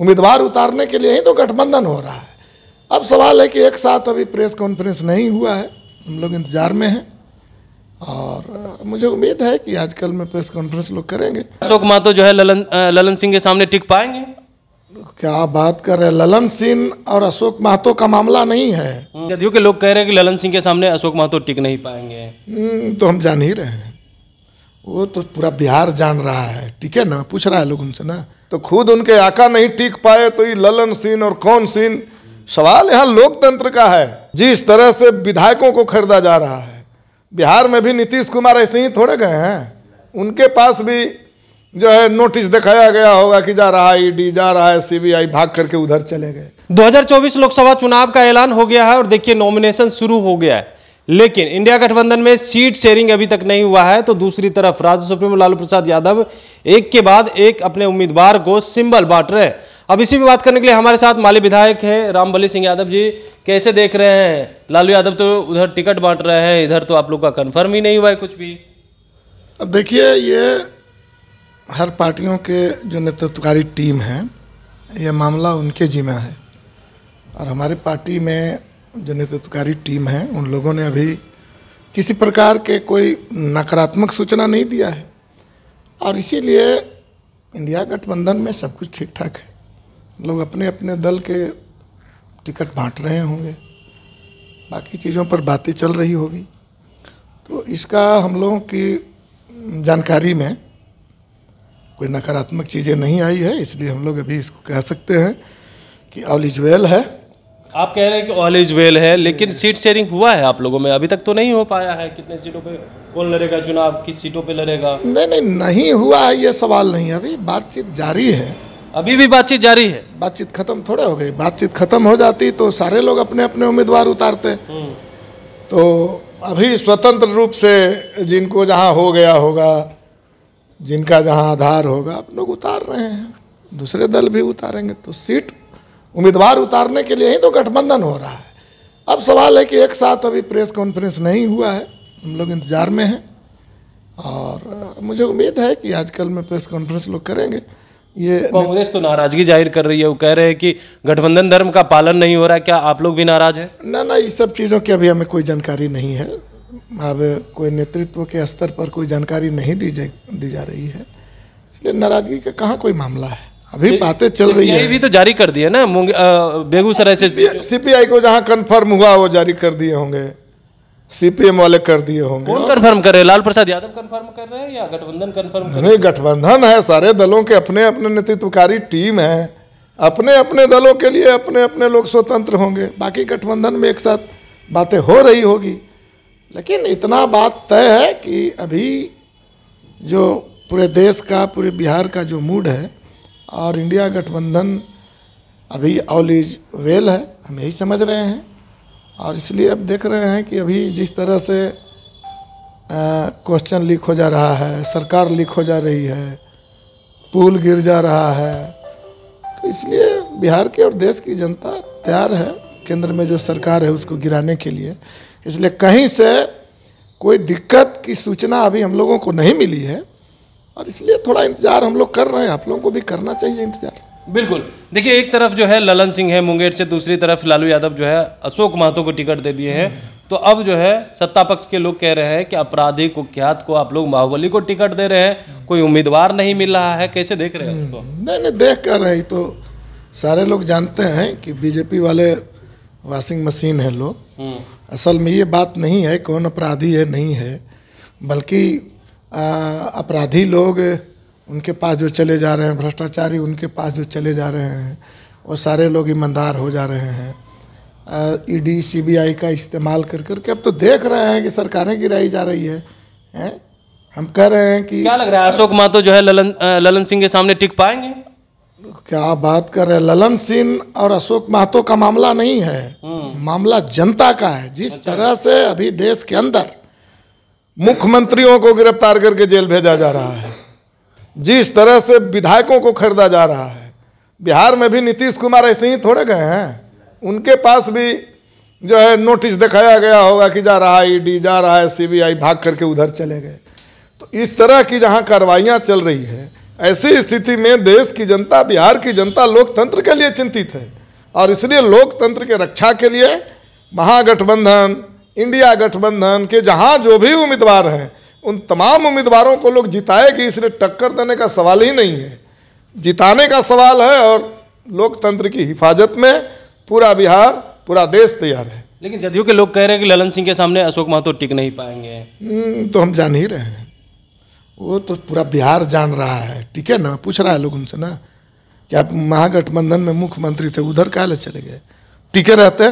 उम्मीदवार उतारने के लिए ही तो गठबंधन हो रहा है अब सवाल है कि एक साथ अभी प्रेस कॉन्फ्रेंस नहीं हुआ है हम लोग इंतजार में हैं और मुझे उम्मीद है कि आजकल में प्रेस कॉन्फ्रेंस लोग करेंगे अशोक महतो जो है ललन ललन सिंह के सामने टिक पाएंगे क्या बात कर रहे हैं ललन सिंह और अशोक महतो का मामला नहीं है जदयू के लोग कह रहे हैं कि ललन सिंह के सामने अशोक महतो टिक नहीं पाएंगे हम्म, तो हम जान ही रहे हैं वो तो पूरा बिहार जान रहा है ठीक है ना पूछ रहा है लोग उनसे ना तो खुद उनके आका नहीं टीक पाए तो ये ललन सीन और कौन सीन सवाल यहाँ लोकतंत्र का है जिस तरह से विधायकों को खरीदा जा रहा है बिहार में भी नीतीश कुमार ऐसे ही थोड़े गए हैं उनके पास भी जो है नोटिस दिखाया गया होगा कि जा रहा है ईडी जा रहा है सीबीआई भाग करके उधर चले गए 2024 लोकसभा चुनाव का ऐलान हो गया है और देखिए नॉमिनेशन शुरू हो गया है लेकिन इंडिया गठबंधन में सीट शेयरिंग अभी तक नहीं हुआ है तो दूसरी तरफ राज्य सुप्रीमो लालू प्रसाद यादव एक के बाद एक अपने उम्मीदवार को सिंबल बांट रहे हैं अब इसी में बात करने के लिए हमारे साथ माली विधायक हैं रामबली सिंह यादव जी कैसे देख रहे हैं लालू यादव तो उधर टिकट बांट रहे हैं इधर तो आप लोग का कन्फर्म ही नहीं हुआ है कुछ भी अब देखिए ये हर पार्टियों के जो नेतृत्वकारी टीम है ये मामला उनके जिम्मे है और हमारी पार्टी में जो नेतृत्वकारी टीम है उन लोगों ने अभी किसी प्रकार के कोई नकारात्मक सूचना नहीं दिया है और इसीलिए इंडिया गठबंधन में सब कुछ ठीक ठाक है लोग अपने अपने दल के टिकट बांट रहे होंगे बाकी चीज़ों पर बातें चल रही होगी तो इसका हम लोगों की जानकारी में कोई नकारात्मक चीज़ें नहीं आई है इसलिए हम लोग अभी इसको कह सकते हैं कि ऑल इज वेल है आप कह रहे हैं कि ऑल इज वेल है लेकिन सीट शेयरिंग हुआ है आप लोगों में अभी तक तो नहीं हो पाया है कितने सीटों पे कौन लड़ेगा चुनाव किस सीटों पे लड़ेगा नहीं नहीं नहीं हुआ है ये सवाल नहीं अभी बातचीत जारी है अभी भी बातचीत जारी है बातचीत खत्म थोड़े हो गई बातचीत खत्म हो जाती तो सारे लोग अपने अपने उम्मीदवार उतारते हम्म। तो अभी स्वतंत्र रूप से जिनको जहाँ हो गया होगा जिनका जहाँ आधार होगा आप लोग उतार रहे हैं दूसरे दल भी उतारेंगे तो सीट उम्मीदवार उतारने के लिए ही तो गठबंधन हो रहा है अब सवाल है कि एक साथ अभी प्रेस कॉन्फ्रेंस नहीं हुआ है हम लोग इंतज़ार में हैं और मुझे उम्मीद है कि आजकल में प्रेस कॉन्फ्रेंस लोग करेंगे ये तो कांग्रेस तो नाराज़गी जाहिर कर रही है वो कह रहे हैं कि गठबंधन धर्म का पालन नहीं हो रहा क्या आप लोग भी नाराज़ हैं ना ना इस सब चीज़ों की अभी हमें कोई जानकारी नहीं है अब कोई नेतृत्व के स्तर पर कोई जानकारी नहीं दी जा दी जा रही है इसलिए नाराज़गी का कहाँ कोई मामला है अभी बातें चल रही है भी तो जारी कर दिए ना बेगूसराय से सीपीआई को जहाँ कन्फर्म हुआ वो जारी कर दिए होंगे सीपीएम वाले कर दिए होंगे कौन कन्फर्म कर रहे हैं लाल प्रसाद यादव कन्फर्म कर रहे हैं या गठबंधन कन्फर्म कर नहीं गठबंधन है सारे दलों के अपने अपने नेतृत्वकारी टीम है अपने अपने दलों के लिए अपने अपने लोग स्वतंत्र होंगे बाकी गठबंधन में एक साथ बातें हो रही होगी लेकिन इतना बात तय है कि अभी जो पूरे देश का पूरे बिहार का जो मूड है और इंडिया गठबंधन अभी ऑल इज वेल है हम यही समझ रहे हैं और इसलिए अब देख रहे हैं कि अभी जिस तरह से क्वेश्चन लीक हो जा रहा है सरकार लीक हो जा रही है पुल गिर जा रहा है तो इसलिए बिहार की और देश की जनता तैयार है केंद्र में जो सरकार है उसको गिराने के लिए इसलिए कहीं से कोई दिक्कत की सूचना अभी हम लोगों को नहीं मिली है और इसलिए थोड़ा इंतजार हम लोग कर रहे हैं आप लोगों को भी करना चाहिए इंतजार बिल्कुल देखिए एक तरफ जो है ललन सिंह है मुंगेर से दूसरी तरफ लालू यादव जो है अशोक महतो को टिकट दे दिए हैं तो अब जो है सत्ता पक्ष के लोग कह रहे हैं कि अपराधी कुख्यात को आप लोग बाहुबली को टिकट दे रहे हैं कोई उम्मीदवार नहीं मिल रहा है कैसे देख रहे हैं उसको नहीं नहीं देख कर रहे तो सारे लोग जानते हैं कि बीजेपी वाले वॉशिंग मशीन है लोग हम्म। असल में ये बात नहीं है कौन अपराधी है नहीं है बल्कि अपराधी लोग उनके पास जो चले जा रहे हैं भ्रष्टाचारी उनके पास जो चले जा रहे हैं वो सारे लोग ईमानदार हो जा रहे हैं E D C B I का इस्तेमाल कर करके अब तो देख रहे हैं कि सरकारें गिराई जा रही है हैं हम कह रहे हैं कि क्या लग रहा है अशोक मातो जो है ललन ललन सिंह के सामने टिक पाएंगे क्या बात कर रहे हैं ललन सिंह और अशोक महतो का मामला नहीं है हम्म। मामला जनता का है जिस अच्छा। तरह से अभी देश के अंदर मुख्यमंत्रियों को गिरफ्तार करके जेल भेजा जा रहा है जिस तरह से विधायकों को खरीदा जा रहा है बिहार में भी नीतीश कुमार ऐसे ही थोड़े गए हैं उनके पास भी जो है नोटिस दिखाया गया होगा कि जा रहा है ई जा रहा है सीबीआई भाग करके उधर चले गए तो इस तरह की जहाँ कार्रवाइयाँ चल रही है ऐसी स्थिति में देश की जनता बिहार की जनता लोकतंत्र के लिए चिंतित है और इसलिए लोकतंत्र के रक्षा के लिए महागठबंधन इंडिया गठबंधन के जहाँ जो भी उम्मीदवार हैं उन तमाम उम्मीदवारों को लोग जिताएगी इसलिए टक्कर देने का सवाल ही नहीं है जिताने का सवाल है और लोकतंत्र की हिफाजत में पूरा बिहार पूरा देश तैयार है लेकिन जदयू के लोग कह रहे हैं कि ललन सिंह के सामने अशोक महतो टिक नहीं पाएंगे हम्म, तो हम जान ही रहे हैं वो तो पूरा बिहार जान रहा है ठीक है ना पूछ रहा है लोग उनसे ना कि आप महागठबंधन में मुख्यमंत्री थे उधर काले चले गए टिके रहते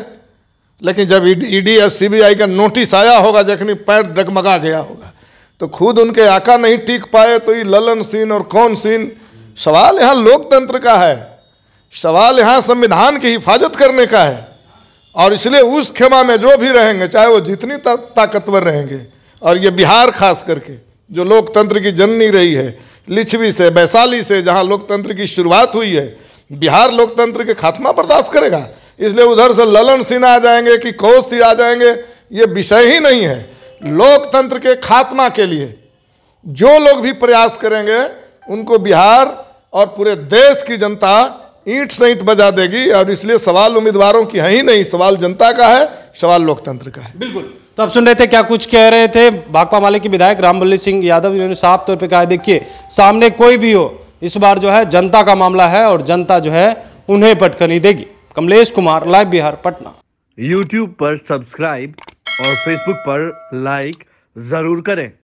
लेकिन जब ईडी और सीबीआई का नोटिस आया होगा जखनी पैर डगमगा गया होगा तो खुद उनके आका नहीं टीक पाए तो ये ललन सीन और कौन सीन सवाल यहाँ लोकतंत्र का है सवाल यहाँ संविधान की हिफाजत करने का है और इसलिए उस खेमा में जो भी रहेंगे चाहे वो जितनी ता, ताकतवर रहेंगे और ये बिहार खास करके जो लोकतंत्र की जननी रही है लिछवी से वैशाली से जहाँ लोकतंत्र की शुरुआत हुई है बिहार लोकतंत्र के खात्मा बर्दाश्त करेगा इसलिए उधर से ललन सिंह आ जाएंगे कि कौश सिंह आ जाएंगे ये विषय ही नहीं है लोकतंत्र के खात्मा के लिए जो लोग भी प्रयास करेंगे उनको बिहार और पूरे देश की जनता ईंट से ईंट बजा देगी और इसलिए सवाल उम्मीदवारों की है ही नहीं सवाल जनता का है सवाल लोकतंत्र का है बिल्कुल तो आप सुन रहे थे क्या कुछ कह रहे थे भाकपा माले के विधायक रामबल्ली सिंह यादव इन्होंने साफ तौर पर कहा देखिए सामने कोई भी हो इस बार जो है जनता का मामला है और जनता जो है उन्हें पटकनी देगी कमलेश कुमार लाइव बिहार पटना यूट्यूब पर सब्सक्राइब और फेसबुक पर लाइक जरूर करें